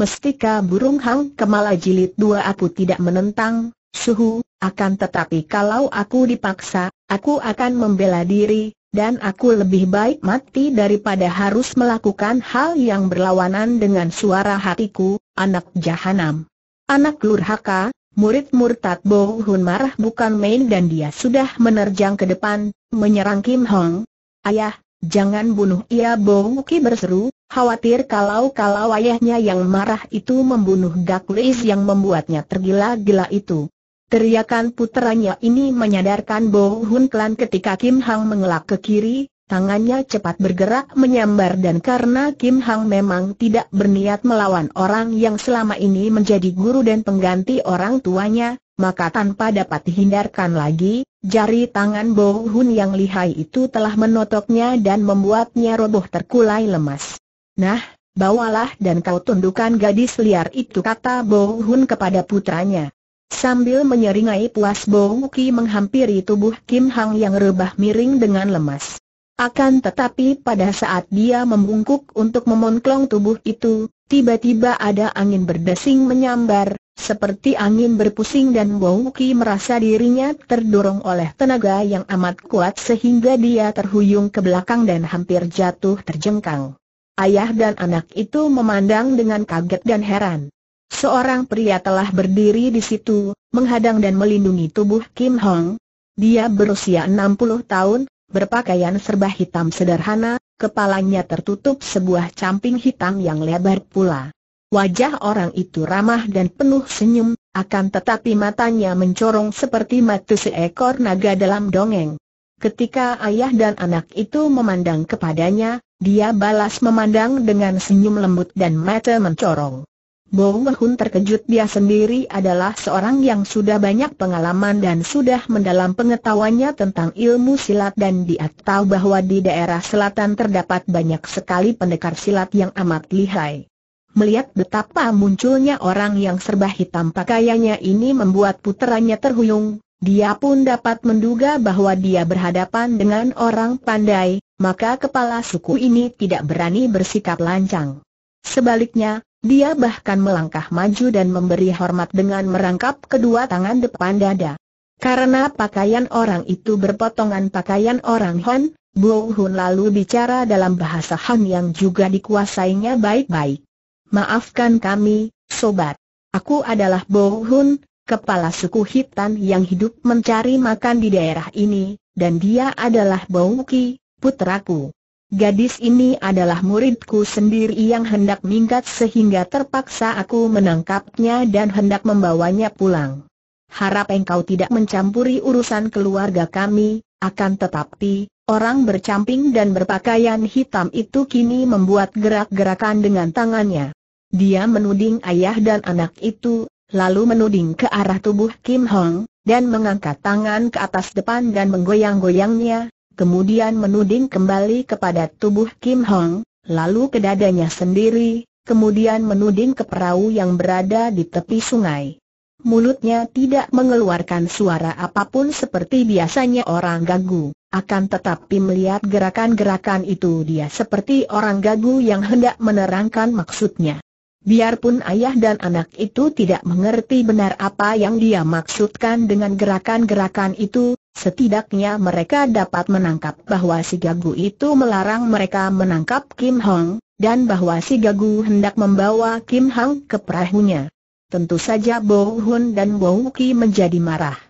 Mestika burung hang kemala jilid dua aku tidak menentang, suhu, akan tetapi kalau aku dipaksa, aku akan membela diri, dan aku lebih baik mati daripada harus melakukan hal yang berlawanan dengan suara hatiku, anak jahanam. Anak lurhaka, murid murtad bohun Hun marah bukan main dan dia sudah menerjang ke depan, menyerang Kim Hong. Ayah, Jangan bunuh ia Bowuki berseru, khawatir kalau-kalau ayahnya yang marah itu membunuh Gaklis yang membuatnya tergila-gila itu. Teriakan puteranya ini menyadarkan Bo Hun Klan ketika Kim Hang mengelak ke kiri, tangannya cepat bergerak menyambar dan karena Kim Hang memang tidak berniat melawan orang yang selama ini menjadi guru dan pengganti orang tuanya, maka tanpa dapat dihindarkan lagi, Jari tangan Bo Hun yang lihai itu telah menotoknya dan membuatnya roboh terkulai lemas. Nah, bawalah dan kau tundukkan gadis liar itu kata Bo Hun kepada putranya. Sambil menyeringai puas Bo Ki menghampiri tubuh Kim Hang yang rebah miring dengan lemas. Akan tetapi pada saat dia membungkuk untuk memonklong tubuh itu, tiba-tiba ada angin berdesing menyambar, seperti angin berpusing dan Wongki merasa dirinya terdorong oleh tenaga yang amat kuat sehingga dia terhuyung ke belakang dan hampir jatuh terjengkang. Ayah dan anak itu memandang dengan kaget dan heran. Seorang pria telah berdiri di situ, menghadang dan melindungi tubuh Kim Hong. Dia berusia 60 tahun, berpakaian serba hitam sederhana, kepalanya tertutup sebuah camping hitam yang lebar pula. Wajah orang itu ramah dan penuh senyum, akan tetapi matanya mencorong seperti mata seekor naga dalam dongeng. Ketika ayah dan anak itu memandang kepadanya, dia balas memandang dengan senyum lembut dan mata mencorong. Bo Hun terkejut dia sendiri adalah seorang yang sudah banyak pengalaman dan sudah mendalam pengetahuannya tentang ilmu silat dan dia tahu bahwa di daerah selatan terdapat banyak sekali pendekar silat yang amat lihai. Melihat betapa munculnya orang yang serba hitam pakaiannya ini membuat puterannya terhuyung, dia pun dapat menduga bahwa dia berhadapan dengan orang pandai, maka kepala suku ini tidak berani bersikap lancang. Sebaliknya, dia bahkan melangkah maju dan memberi hormat dengan merangkap kedua tangan depan dada. Karena pakaian orang itu berpotongan pakaian orang Hon, Bo Hun lalu bicara dalam bahasa Han yang juga dikuasainya baik-baik. Maafkan kami, sobat. Aku adalah Bo Hun, kepala suku Hitan yang hidup mencari makan di daerah ini, dan dia adalah Bo Ki, putraku. Gadis ini adalah muridku sendiri yang hendak minggat sehingga terpaksa aku menangkapnya dan hendak membawanya pulang. Harap engkau tidak mencampuri urusan keluarga kami, akan tetapi, orang bercamping dan berpakaian hitam itu kini membuat gerak-gerakan dengan tangannya. Dia menuding ayah dan anak itu, lalu menuding ke arah tubuh Kim Hong, dan mengangkat tangan ke atas depan dan menggoyang-goyangnya, kemudian menuding kembali kepada tubuh Kim Hong, lalu ke dadanya sendiri, kemudian menuding ke perahu yang berada di tepi sungai. Mulutnya tidak mengeluarkan suara apapun seperti biasanya orang gagu, akan tetapi melihat gerakan-gerakan itu dia seperti orang gagu yang hendak menerangkan maksudnya. Biarpun ayah dan anak itu tidak mengerti benar apa yang dia maksudkan dengan gerakan-gerakan itu, setidaknya mereka dapat menangkap bahwa si Gagu itu melarang mereka menangkap Kim Hong, dan bahwa si Gagu hendak membawa Kim Hong ke perahunya. Tentu saja Bo Hun dan Bo Ki menjadi marah.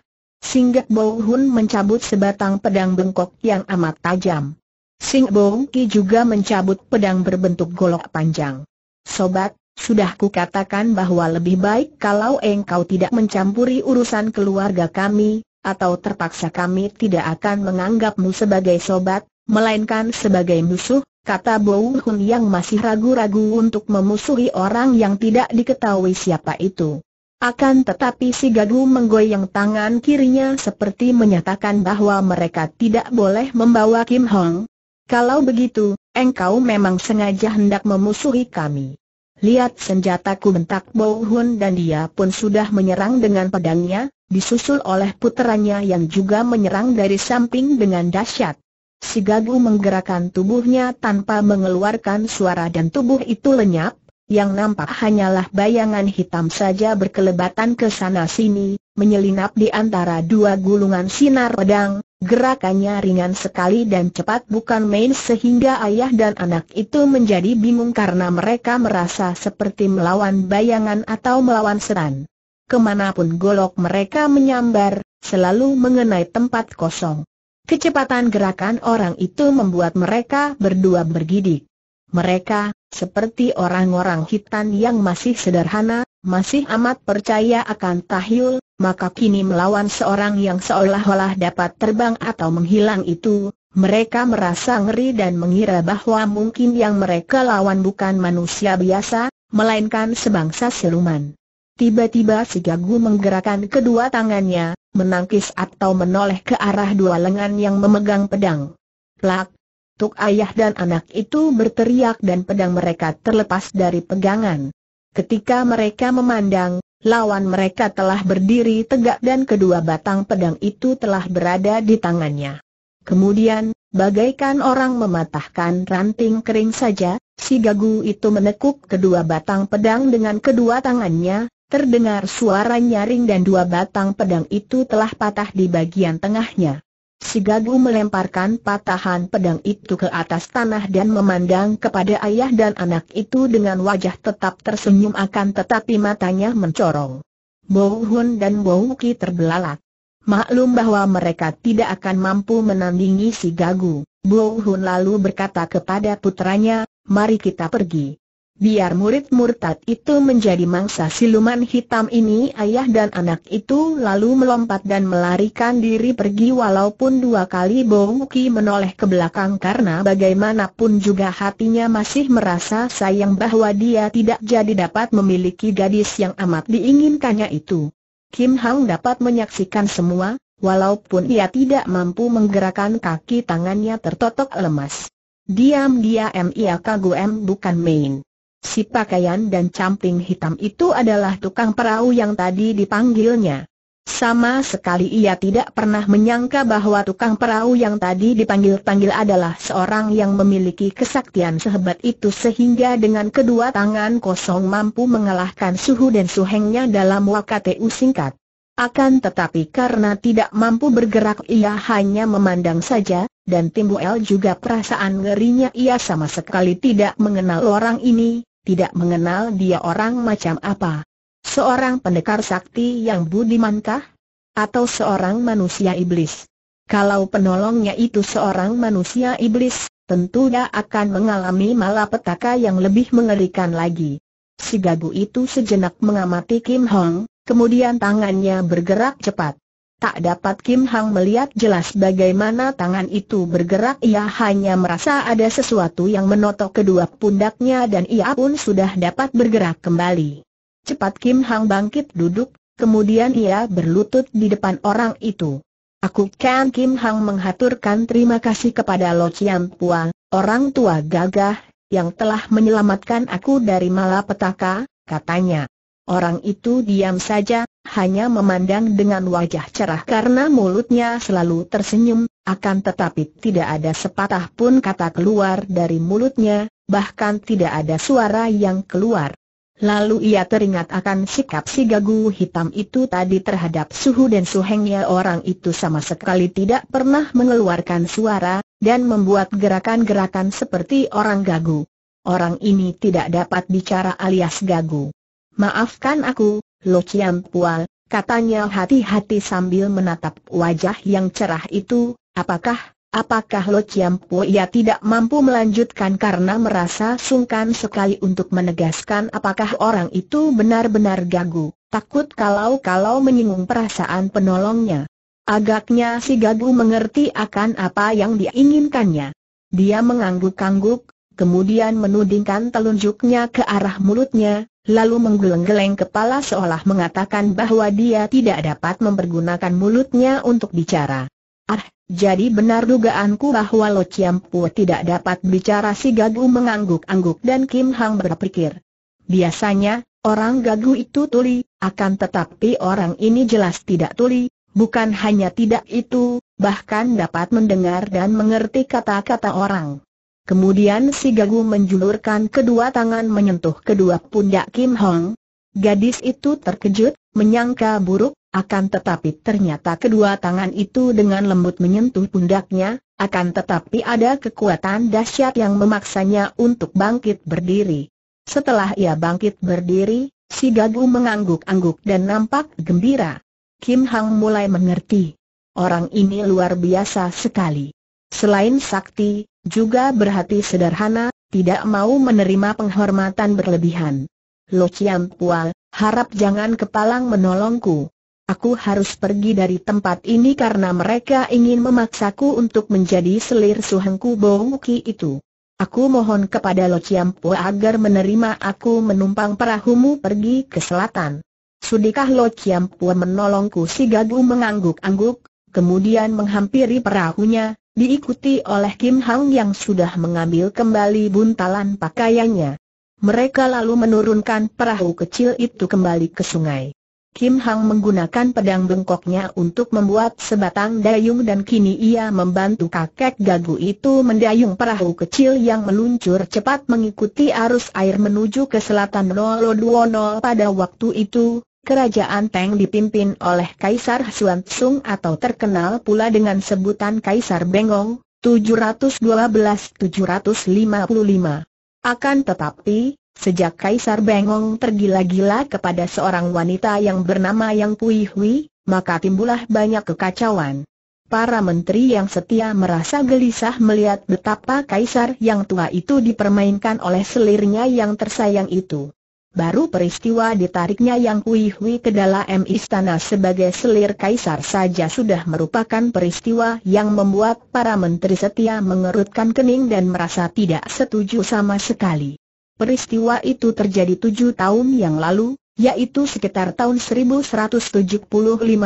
Singgah Bo Hun mencabut sebatang pedang bengkok yang amat tajam. Sing Bo Ki juga mencabut pedang berbentuk golok panjang. Sobat, sudah kukatakan bahwa lebih baik kalau engkau tidak mencampuri urusan keluarga kami, atau terpaksa kami tidak akan menganggapmu sebagai sobat, melainkan sebagai musuh, kata Bow Hun yang masih ragu-ragu untuk memusuhi orang yang tidak diketahui siapa itu. Akan tetapi si Gagu menggoyang tangan kirinya seperti menyatakan bahwa mereka tidak boleh membawa Kim Hong. Kalau begitu, engkau memang sengaja hendak memusuhi kami. Lihat senjataku bentak Bo Hun dan dia pun sudah menyerang dengan pedangnya, disusul oleh puterannya yang juga menyerang dari samping dengan dahsyat. Si Gagu menggerakkan tubuhnya tanpa mengeluarkan suara dan tubuh itu lenyap, yang nampak hanyalah bayangan hitam saja berkelebatan ke sana sini, menyelinap di antara dua gulungan sinar pedang, gerakannya ringan sekali dan cepat bukan main sehingga ayah dan anak itu menjadi bingung karena mereka merasa seperti melawan bayangan atau melawan seran. Kemanapun golok mereka menyambar, selalu mengenai tempat kosong. Kecepatan gerakan orang itu membuat mereka berdua bergidik. Mereka, seperti orang-orang hitam yang masih sederhana, masih amat percaya akan tahyul, maka kini melawan seorang yang seolah-olah dapat terbang atau menghilang itu, mereka merasa ngeri dan mengira bahwa mungkin yang mereka lawan bukan manusia biasa, melainkan sebangsa siluman. Tiba-tiba si jago menggerakkan kedua tangannya, menangkis atau menoleh ke arah dua lengan yang memegang pedang. Plak! Tuk ayah dan anak itu berteriak dan pedang mereka terlepas dari pegangan. Ketika mereka memandang, lawan mereka telah berdiri tegak dan kedua batang pedang itu telah berada di tangannya. Kemudian, bagaikan orang mematahkan ranting kering saja, si gagu itu menekuk kedua batang pedang dengan kedua tangannya, terdengar suara nyaring dan dua batang pedang itu telah patah di bagian tengahnya. Si Gagu melemparkan patahan pedang itu ke atas tanah dan memandang kepada ayah dan anak itu dengan wajah tetap tersenyum akan tetapi matanya mencorong. Bau Hun dan Bau Ki terbelalak. Maklum bahwa mereka tidak akan mampu menandingi si Gagu. Bau Hun lalu berkata kepada putranya, mari kita pergi biar murid murtad itu menjadi mangsa siluman hitam ini ayah dan anak itu lalu melompat dan melarikan diri pergi walaupun dua kali Bongki menoleh ke belakang karena bagaimanapun juga hatinya masih merasa sayang bahwa dia tidak jadi dapat memiliki gadis yang amat diinginkannya itu. Kim Hang dapat menyaksikan semua, walaupun ia tidak mampu menggerakkan kaki tangannya tertotok lemas. Diam-diam ia kagum bukan main. Si pakaian dan camping hitam itu adalah tukang perahu yang tadi dipanggilnya. Sama sekali ia tidak pernah menyangka bahwa tukang perahu yang tadi dipanggil-panggil adalah seorang yang memiliki kesaktian sehebat itu sehingga dengan kedua tangan kosong mampu mengalahkan suhu dan suhengnya dalam waktu singkat. Akan tetapi karena tidak mampu bergerak ia hanya memandang saja, dan timbul juga perasaan ngerinya ia sama sekali tidak mengenal orang ini, tidak mengenal dia orang macam apa. Seorang pendekar sakti yang budimankah? Atau seorang manusia iblis? Kalau penolongnya itu seorang manusia iblis, tentu dia akan mengalami malapetaka yang lebih mengerikan lagi. Si gagu itu sejenak mengamati Kim Hong, kemudian tangannya bergerak cepat. Tak dapat Kim Hang melihat jelas bagaimana tangan itu bergerak Ia hanya merasa ada sesuatu yang menotok kedua pundaknya dan ia pun sudah dapat bergerak kembali Cepat Kim Hang bangkit duduk, kemudian ia berlutut di depan orang itu Aku Ken Kim Hang menghaturkan terima kasih kepada Lo Chiam Pua, orang tua gagah, yang telah menyelamatkan aku dari malapetaka, katanya Orang itu diam saja, hanya memandang dengan wajah cerah karena mulutnya selalu tersenyum, akan tetapi tidak ada sepatah pun kata keluar dari mulutnya, bahkan tidak ada suara yang keluar. Lalu ia teringat akan sikap si gagu hitam itu tadi terhadap suhu dan suhengnya orang itu sama sekali tidak pernah mengeluarkan suara, dan membuat gerakan-gerakan seperti orang gagu. Orang ini tidak dapat bicara alias gagu. Maafkan aku, Lo Chiam Pual, katanya hati-hati sambil menatap wajah yang cerah itu, apakah, apakah Lo Chiam Pual ia tidak mampu melanjutkan karena merasa sungkan sekali untuk menegaskan apakah orang itu benar-benar gagu, takut kalau-kalau menyinggung perasaan penolongnya. Agaknya si gagu mengerti akan apa yang diinginkannya. Dia mengangguk-angguk, kemudian menudingkan telunjuknya ke arah mulutnya, lalu menggeleng-geleng kepala seolah mengatakan bahwa dia tidak dapat mempergunakan mulutnya untuk bicara. Ah, jadi benar dugaanku bahwa Lo Chiam Pu tidak dapat bicara si Gagu mengangguk-angguk dan Kim Hang berpikir. Biasanya, orang Gagu itu tuli, akan tetapi orang ini jelas tidak tuli, bukan hanya tidak itu, bahkan dapat mendengar dan mengerti kata-kata orang. Kemudian si Gagu menjulurkan kedua tangan menyentuh kedua pundak Kim Hong. Gadis itu terkejut, menyangka buruk, akan tetapi ternyata kedua tangan itu dengan lembut menyentuh pundaknya, akan tetapi ada kekuatan dahsyat yang memaksanya untuk bangkit berdiri. Setelah ia bangkit berdiri, si Gagu mengangguk-angguk dan nampak gembira. Kim Hong mulai mengerti. Orang ini luar biasa sekali. Selain sakti, juga berhati sederhana, tidak mau menerima penghormatan berlebihan. Lo Chiam Pual, harap jangan kepalang menolongku. Aku harus pergi dari tempat ini karena mereka ingin memaksaku untuk menjadi selir suhengku Bongki itu. Aku mohon kepada Lo Chiampu agar menerima aku menumpang perahumu pergi ke selatan. Sudikah Lo Chiampu menolongku si Gagu mengangguk-angguk, kemudian menghampiri perahunya, diikuti oleh Kim Hang yang sudah mengambil kembali buntalan pakaiannya. Mereka lalu menurunkan perahu kecil itu kembali ke sungai. Kim Hang menggunakan pedang bengkoknya untuk membuat sebatang dayung dan kini ia membantu kakek gagu itu mendayung perahu kecil yang meluncur cepat mengikuti arus air menuju ke selatan 020 pada waktu itu, Kerajaan Teng dipimpin oleh Kaisar Xuan Tsung atau terkenal pula dengan sebutan Kaisar Bengong, 712-755. Akan tetapi, sejak Kaisar Bengong tergila-gila kepada seorang wanita yang bernama Yang Puihui, Hui, maka timbulah banyak kekacauan. Para menteri yang setia merasa gelisah melihat betapa kaisar yang tua itu dipermainkan oleh selirnya yang tersayang itu. Baru peristiwa ditariknya Yang Kui Hui ke dalam istana sebagai selir kaisar saja sudah merupakan peristiwa yang membuat para menteri setia mengerutkan kening dan merasa tidak setuju sama sekali. Peristiwa itu terjadi tujuh tahun yang lalu, yaitu sekitar tahun 1175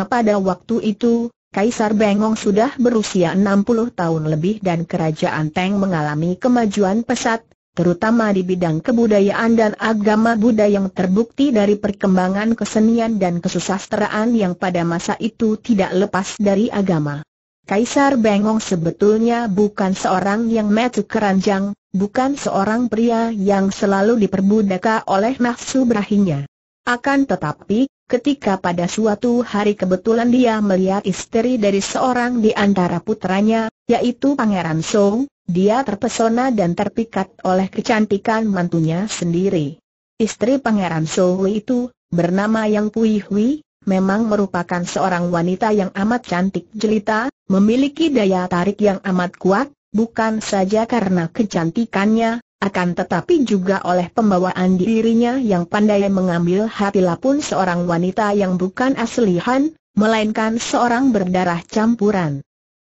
pada waktu itu, Kaisar Bengong sudah berusia 60 tahun lebih dan kerajaan Teng mengalami kemajuan pesat, terutama di bidang kebudayaan dan agama Buddha yang terbukti dari perkembangan kesenian dan kesusasteraan yang pada masa itu tidak lepas dari agama. Kaisar Bengong sebetulnya bukan seorang yang metu keranjang, bukan seorang pria yang selalu diperbudaka oleh nafsu berahinya. Akan tetapi, ketika pada suatu hari kebetulan dia melihat istri dari seorang di antara putranya, yaitu Pangeran Song, dia terpesona dan terpikat oleh kecantikan mantunya sendiri. Istri Pangeran Sohui itu, bernama Yang Puihui, memang merupakan seorang wanita yang amat cantik jelita, memiliki daya tarik yang amat kuat, bukan saja karena kecantikannya, akan tetapi juga oleh pembawaan dirinya yang pandai mengambil hati lapun seorang wanita yang bukan asli Han, melainkan seorang berdarah campuran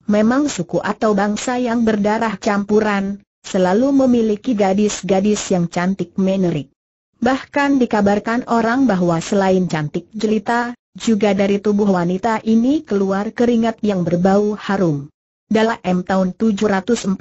memang suku atau bangsa yang berdarah campuran, selalu memiliki gadis-gadis yang cantik menarik. Bahkan dikabarkan orang bahwa selain cantik jelita, juga dari tubuh wanita ini keluar keringat yang berbau harum. Dalam tahun 745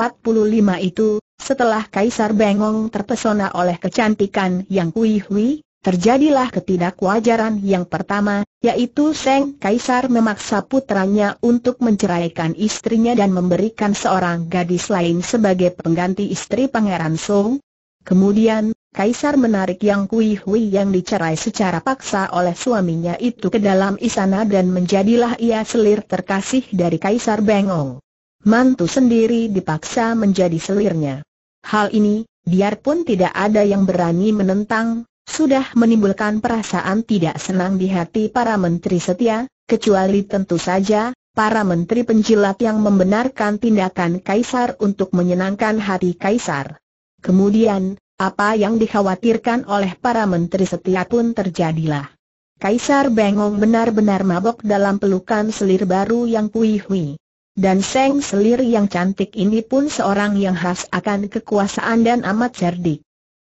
itu, setelah Kaisar Bengong terpesona oleh kecantikan yang Kui Hui, terjadilah ketidakwajaran yang pertama, yaitu Seng Kaisar memaksa putranya untuk menceraikan istrinya dan memberikan seorang gadis lain sebagai pengganti istri Pangeran Song. Kemudian, Kaisar menarik Yang Kui Hui yang dicerai secara paksa oleh suaminya itu ke dalam istana dan menjadilah ia selir terkasih dari Kaisar Bengong. Mantu sendiri dipaksa menjadi selirnya. Hal ini, biarpun tidak ada yang berani menentang, sudah menimbulkan perasaan tidak senang di hati para menteri setia, kecuali tentu saja, para menteri penjilat yang membenarkan tindakan Kaisar untuk menyenangkan hati Kaisar. Kemudian, apa yang dikhawatirkan oleh para menteri setia pun terjadilah. Kaisar Bengong benar-benar mabok dalam pelukan selir baru yang kuihui, Dan Seng selir yang cantik ini pun seorang yang khas akan kekuasaan dan amat cerdik.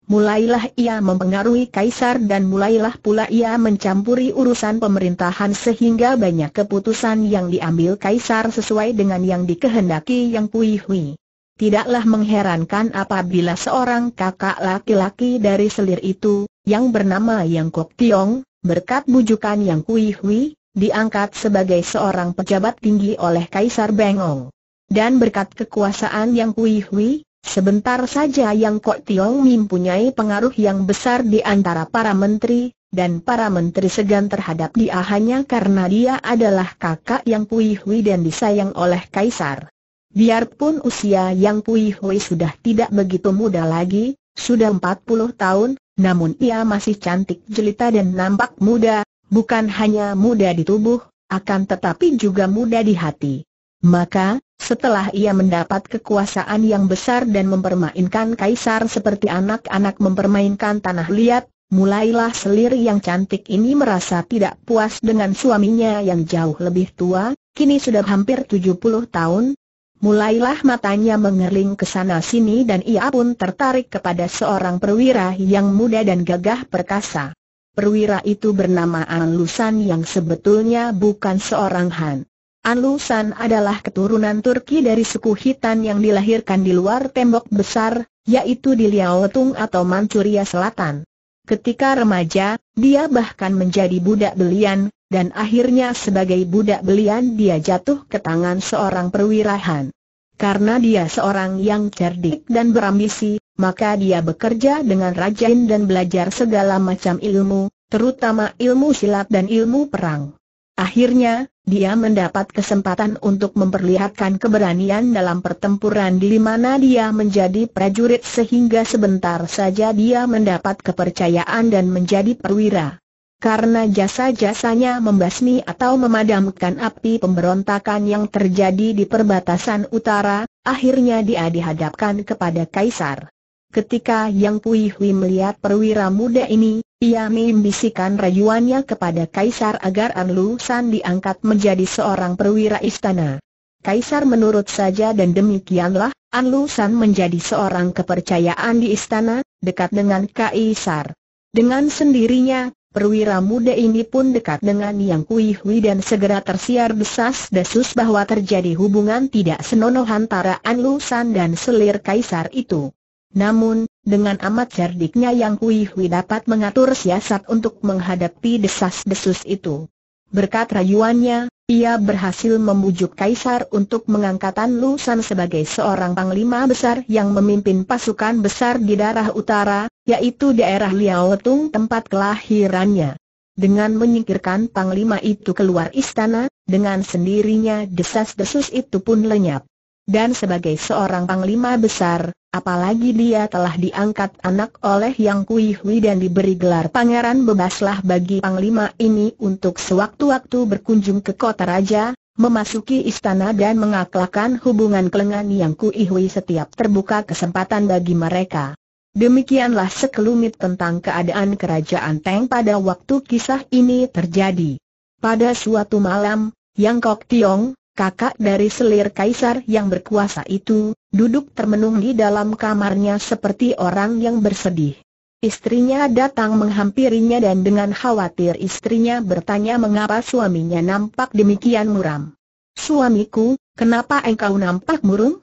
Mulailah ia mempengaruhi kaisar dan mulailah pula ia mencampuri urusan pemerintahan sehingga banyak keputusan yang diambil kaisar sesuai dengan yang dikehendaki yang Kuihui. Tidaklah mengherankan apabila seorang kakak laki-laki dari selir itu, yang bernama Yang Kok Tiong, berkat bujukan Yang Kui Hui, diangkat sebagai seorang pejabat tinggi oleh Kaisar Bengong. Dan berkat kekuasaan Yang Kui Hui, Sebentar saja Yang Kok Tiong mempunyai pengaruh yang besar di antara para menteri, dan para menteri segan terhadap dia hanya karena dia adalah kakak yang Pui Hui dan disayang oleh Kaisar. Biarpun usia yang Pui Hui sudah tidak begitu muda lagi, sudah 40 tahun, namun ia masih cantik jelita dan nampak muda, bukan hanya muda di tubuh, akan tetapi juga muda di hati. Maka, setelah ia mendapat kekuasaan yang besar dan mempermainkan kaisar seperti anak-anak mempermainkan tanah liat, mulailah selir yang cantik ini merasa tidak puas dengan suaminya yang jauh lebih tua, kini sudah hampir 70 tahun. Mulailah matanya mengerling ke sana sini dan ia pun tertarik kepada seorang perwira yang muda dan gagah perkasa. Perwira itu bernama An Lusan yang sebetulnya bukan seorang Han. Anlusan adalah keturunan Turki dari suku Hitan yang dilahirkan di luar tembok besar, yaitu di Liaotung atau Manchuria Selatan. Ketika remaja, dia bahkan menjadi budak belian, dan akhirnya sebagai budak belian dia jatuh ke tangan seorang perwirahan. Karena dia seorang yang cerdik dan berambisi, maka dia bekerja dengan rajin dan belajar segala macam ilmu, terutama ilmu silat dan ilmu perang. Akhirnya, dia mendapat kesempatan untuk memperlihatkan keberanian dalam pertempuran di mana dia menjadi prajurit sehingga sebentar saja dia mendapat kepercayaan dan menjadi perwira. Karena jasa-jasanya membasmi atau memadamkan api pemberontakan yang terjadi di perbatasan utara, akhirnya dia dihadapkan kepada Kaisar. Ketika Yang Pui Hui melihat perwira muda ini, ia membisikkan rayuannya kepada Kaisar agar An Lu San diangkat menjadi seorang perwira istana. Kaisar menurut saja dan demikianlah, An Lu San menjadi seorang kepercayaan di istana, dekat dengan Kaisar. Dengan sendirinya, perwira muda ini pun dekat dengan Yang Pui Hui dan segera tersiar desas-desus bahwa terjadi hubungan tidak senonoh antara An Lu San dan selir Kaisar itu. Namun, dengan amat cerdiknya Yang Kui Hui dapat mengatur siasat untuk menghadapi desas-desus itu. Berkat rayuannya, ia berhasil membujuk Kaisar untuk mengangkatan Lu San sebagai seorang panglima besar yang memimpin pasukan besar di daerah utara, yaitu daerah Liaotung tempat kelahirannya. Dengan menyingkirkan panglima itu keluar istana, dengan sendirinya desas-desus itu pun lenyap. Dan sebagai seorang panglima besar, Apalagi dia telah diangkat anak oleh Yang Kui Hui dan diberi gelar pangeran bebaslah bagi panglima ini untuk sewaktu-waktu berkunjung ke kota raja, memasuki istana dan mengaklakan hubungan kelengan Yang Kui Hui setiap terbuka kesempatan bagi mereka. Demikianlah sekelumit tentang keadaan kerajaan Teng pada waktu kisah ini terjadi. Pada suatu malam, Yang Kok Tiong, kakak dari selir kaisar yang berkuasa itu, duduk termenung di dalam kamarnya seperti orang yang bersedih. Istrinya datang menghampirinya dan dengan khawatir istrinya bertanya mengapa suaminya nampak demikian muram. Suamiku, kenapa engkau nampak murung?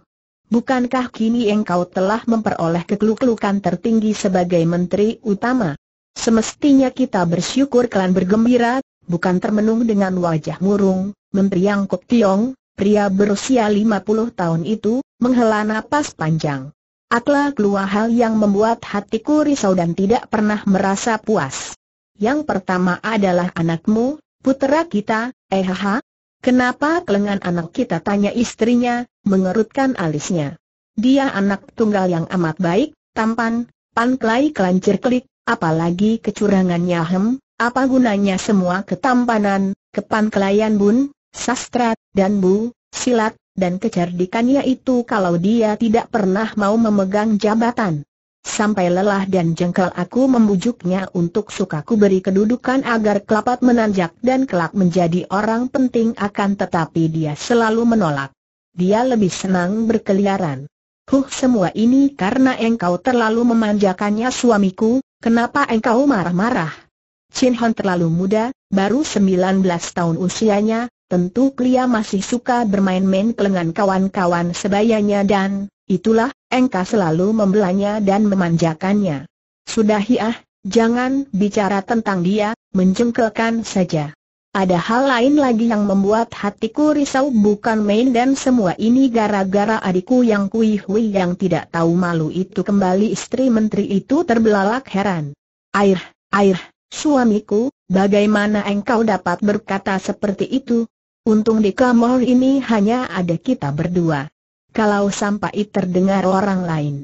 Bukankah kini engkau telah memperoleh kekluk-kelukan tertinggi sebagai menteri utama? Semestinya kita bersyukur kalian bergembira, bukan termenung dengan wajah murung, memperiang Kok Tiong, pria berusia 50 tahun itu, menghela napas panjang. Atla keluar hal yang membuat hatiku risau dan tidak pernah merasa puas. Yang pertama adalah anakmu, putera kita, eh Kenapa kelengan anak kita tanya istrinya, mengerutkan alisnya. Dia anak tunggal yang amat baik, tampan, panklai kelancir klik, apalagi kecurangannya hem, apa gunanya semua ketampanan, kepankelayan bun, sastra, dan bu, silat, dan kecerdikannya itu kalau dia tidak pernah mau memegang jabatan. Sampai lelah dan jengkel aku membujuknya untuk sukaku beri kedudukan agar kelapat menanjak dan kelak menjadi orang penting akan tetapi dia selalu menolak. Dia lebih senang berkeliaran. Huh semua ini karena engkau terlalu memanjakannya suamiku, kenapa engkau marah-marah? Chin Hon terlalu muda, baru 19 tahun usianya, tentu Klia masih suka bermain-main kelengan kawan-kawan sebayanya dan, itulah, Engka selalu membelanya dan memanjakannya. Sudah hiah, jangan bicara tentang dia, menjengkelkan saja. Ada hal lain lagi yang membuat hatiku risau bukan main dan semua ini gara-gara adikku yang Kui Hui yang tidak tahu malu itu kembali istri menteri itu terbelalak heran. Air, air, Suamiku, bagaimana engkau dapat berkata seperti itu? Untung di kamar ini hanya ada kita berdua. Kalau sampai terdengar orang lain,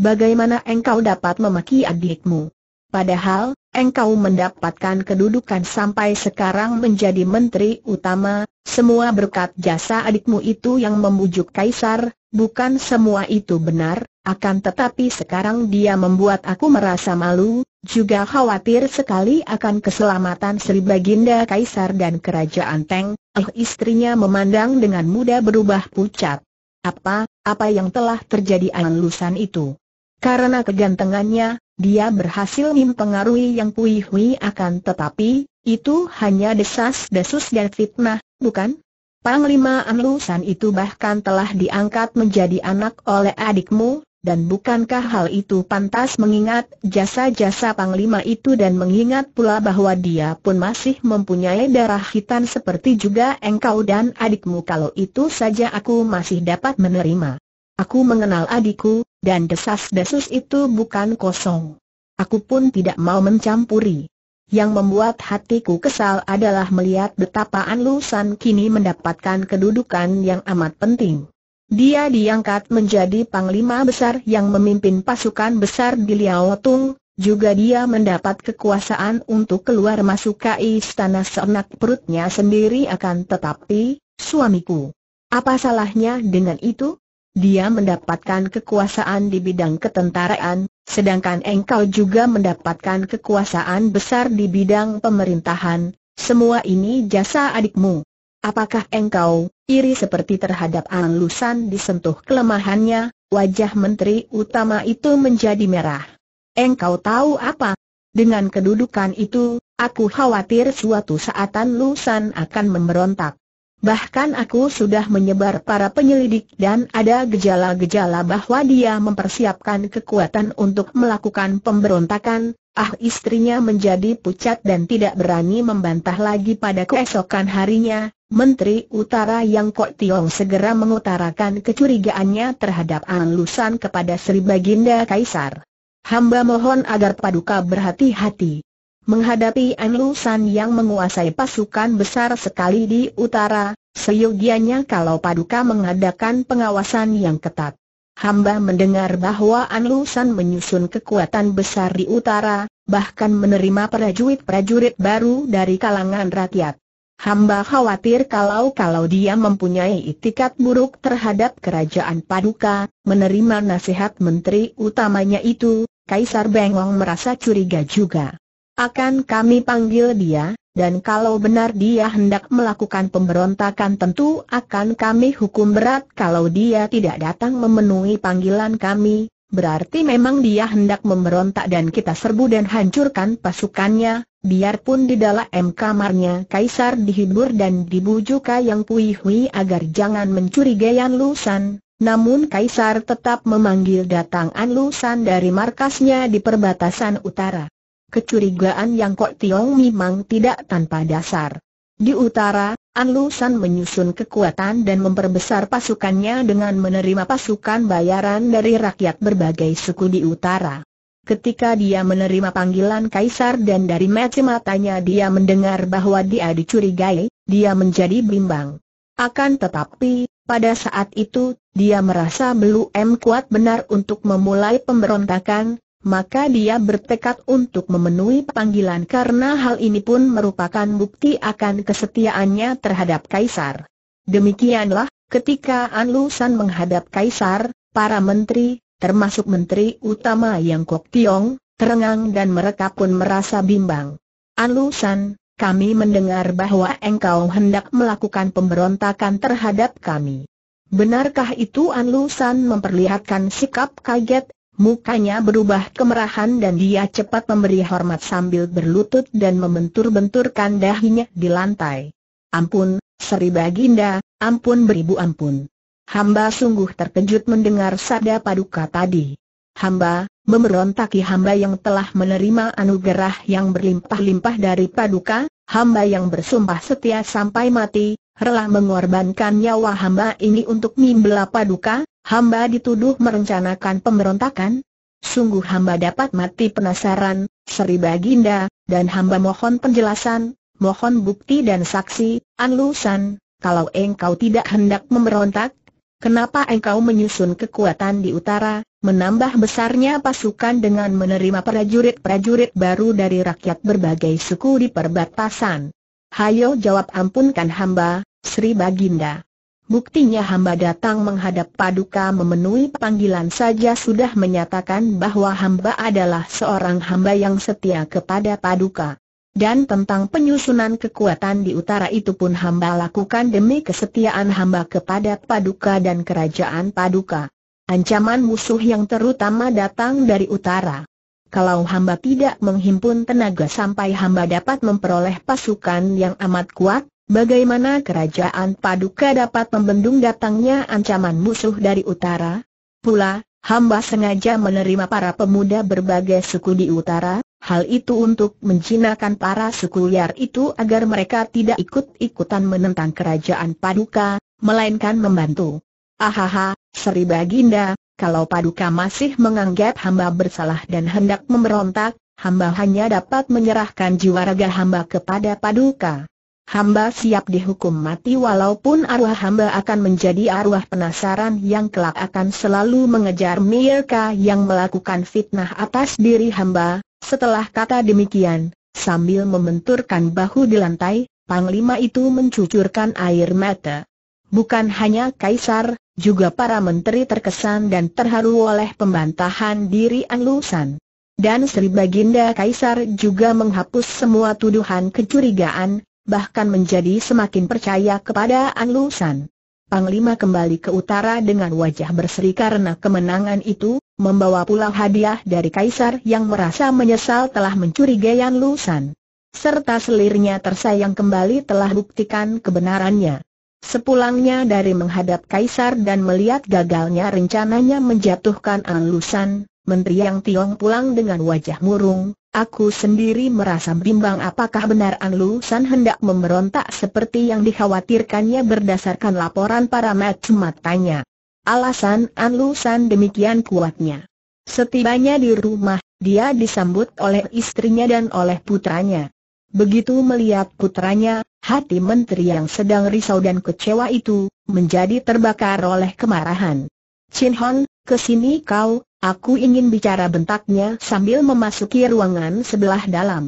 bagaimana engkau dapat memaki adikmu? Padahal, engkau mendapatkan kedudukan sampai sekarang menjadi menteri utama, semua berkat jasa adikmu itu yang membujuk kaisar, bukan semua itu benar, akan tetapi sekarang dia membuat aku merasa malu, juga khawatir sekali akan keselamatan Sri Baginda Kaisar dan Kerajaan Teng. Eh istrinya memandang dengan mudah berubah pucat. Apa, apa yang telah terjadi Lusan itu? Karena kegantengannya, dia berhasil mempengaruhi yang Kui Hui akan tetapi, itu hanya desas-desus dan fitnah, bukan? Panglima Anlusan itu bahkan telah diangkat menjadi anak oleh adikmu, dan bukankah hal itu pantas mengingat jasa-jasa Panglima itu dan mengingat pula bahwa dia pun masih mempunyai darah hitam seperti juga engkau dan adikmu kalau itu saja aku masih dapat menerima. Aku mengenal adikku, dan desas-desus itu bukan kosong. Aku pun tidak mau mencampuri. Yang membuat hatiku kesal adalah melihat betapa San kini mendapatkan kedudukan yang amat penting. Dia diangkat menjadi panglima besar yang memimpin pasukan besar di Liao Tung, juga dia mendapat kekuasaan untuk keluar masuk ke istana seenak perutnya sendiri akan tetapi, suamiku. Apa salahnya dengan itu? Dia mendapatkan kekuasaan di bidang ketentaraan, sedangkan engkau juga mendapatkan kekuasaan besar di bidang pemerintahan, semua ini jasa adikmu. Apakah engkau, iri seperti terhadap An Lusan disentuh kelemahannya, wajah menteri utama itu menjadi merah. Engkau tahu apa? Dengan kedudukan itu, aku khawatir suatu saat An akan memberontak. Bahkan aku sudah menyebar para penyelidik dan ada gejala-gejala bahwa dia mempersiapkan kekuatan untuk melakukan pemberontakan, Ah istrinya menjadi pucat dan tidak berani membantah lagi pada keesokan harinya, Menteri Utara Yang Kok Tiong segera mengutarakan kecurigaannya terhadap alusan kepada Sri Baginda Kaisar. Hamba mohon agar paduka berhati-hati. Menghadapi Lusan yang menguasai pasukan besar sekali di utara, seyogianya kalau paduka mengadakan pengawasan yang ketat. Hamba mendengar bahwa Lusan menyusun kekuatan besar di utara, bahkan menerima prajurit-prajurit baru dari kalangan rakyat. Hamba khawatir kalau-kalau dia mempunyai itikat buruk terhadap kerajaan Paduka, menerima nasihat menteri utamanya itu, Kaisar Bengong merasa curiga juga. Akan kami panggil dia, dan kalau benar dia hendak melakukan pemberontakan tentu akan kami hukum berat kalau dia tidak datang memenuhi panggilan kami, berarti memang dia hendak memberontak dan kita serbu dan hancurkan pasukannya, Biarpun di dalam kamarnya Kaisar dihibur dan dibujuk Yang Pui agar jangan mencurigai An Lusan, namun Kaisar tetap memanggil datang An Lusan dari markasnya di perbatasan utara. Kecurigaan Yang Kok Tiong memang tidak tanpa dasar. Di utara, An Lusan menyusun kekuatan dan memperbesar pasukannya dengan menerima pasukan bayaran dari rakyat berbagai suku di utara. Ketika dia menerima panggilan kaisar dan dari mata matanya dia mendengar bahwa dia dicurigai, dia menjadi bimbang. Akan tetapi, pada saat itu, dia merasa belum kuat benar untuk memulai pemberontakan, maka dia bertekad untuk memenuhi panggilan karena hal ini pun merupakan bukti akan kesetiaannya terhadap kaisar. Demikianlah, ketika Anlusan menghadap kaisar, para menteri, termasuk Menteri Utama Yang Kok Tiong, terengang dan mereka pun merasa bimbang. Alusan, kami mendengar bahwa engkau hendak melakukan pemberontakan terhadap kami. Benarkah itu An Anlusan memperlihatkan sikap kaget, mukanya berubah kemerahan dan dia cepat memberi hormat sambil berlutut dan membentur-benturkan dahinya di lantai. Ampun, Sri Baginda, ampun beribu ampun. Hamba sungguh terkejut mendengar sabda paduka tadi. Hamba, memberontaki hamba yang telah menerima anugerah yang berlimpah-limpah dari paduka, hamba yang bersumpah setia sampai mati, rela mengorbankan nyawa hamba ini untuk membela paduka, hamba dituduh merencanakan pemberontakan. Sungguh hamba dapat mati penasaran, Sri Baginda, dan hamba mohon penjelasan, mohon bukti dan saksi, Anlusan, kalau engkau tidak hendak memberontak, Kenapa engkau menyusun kekuatan di utara, menambah besarnya pasukan dengan menerima prajurit-prajurit baru dari rakyat berbagai suku di perbatasan? Hayo jawab ampunkan hamba, Sri Baginda. Buktinya hamba datang menghadap paduka memenuhi panggilan saja sudah menyatakan bahwa hamba adalah seorang hamba yang setia kepada paduka. Dan tentang penyusunan kekuatan di utara itu pun hamba lakukan demi kesetiaan hamba kepada Paduka dan Kerajaan Paduka. Ancaman musuh yang terutama datang dari utara. Kalau hamba tidak menghimpun tenaga sampai hamba dapat memperoleh pasukan yang amat kuat, bagaimana Kerajaan Paduka dapat membendung datangnya ancaman musuh dari utara? Pula, hamba sengaja menerima para pemuda berbagai suku di utara, Hal itu untuk menjinakkan para suku liar itu agar mereka tidak ikut-ikutan menentang kerajaan Paduka, melainkan membantu. Ahaha, Sri Baginda, kalau Paduka masih menganggap hamba bersalah dan hendak memberontak, hamba hanya dapat menyerahkan jiwa raga hamba kepada Paduka. Hamba siap dihukum mati walaupun arwah hamba akan menjadi arwah penasaran yang kelak akan selalu mengejar mereka yang melakukan fitnah atas diri hamba, setelah kata demikian, sambil membenturkan bahu di lantai, Panglima itu mencucurkan air mata. Bukan hanya Kaisar, juga para menteri terkesan dan terharu oleh pembantahan diri Anglusan. Dan Sri Baginda Kaisar juga menghapus semua tuduhan kecurigaan, bahkan menjadi semakin percaya kepada Anglusan. Panglima kembali ke utara dengan wajah berseri karena kemenangan itu, membawa pula hadiah dari Kaisar yang merasa menyesal telah mencurigai Yan Lusan. Serta selirnya tersayang kembali telah buktikan kebenarannya. Sepulangnya dari menghadap Kaisar dan melihat gagalnya rencananya menjatuhkan Anlusan. Menteri Yang Tiong pulang dengan wajah murung, aku sendiri merasa bimbang apakah benar An Lu San hendak memberontak seperti yang dikhawatirkannya berdasarkan laporan para mata-matanya. Alasan An Lu San demikian kuatnya. Setibanya di rumah, dia disambut oleh istrinya dan oleh putranya. Begitu melihat putranya, hati menteri yang sedang risau dan kecewa itu, menjadi terbakar oleh kemarahan. Chin Hon, kesini kau, Aku ingin bicara bentaknya sambil memasuki ruangan sebelah dalam.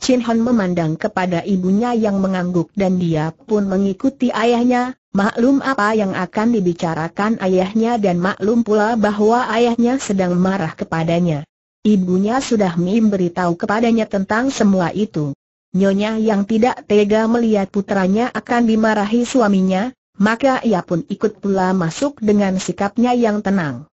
Chin Hon memandang kepada ibunya yang mengangguk dan dia pun mengikuti ayahnya, maklum apa yang akan dibicarakan ayahnya dan maklum pula bahwa ayahnya sedang marah kepadanya. Ibunya sudah memberitahu kepadanya tentang semua itu. Nyonya yang tidak tega melihat putranya akan dimarahi suaminya, maka ia pun ikut pula masuk dengan sikapnya yang tenang.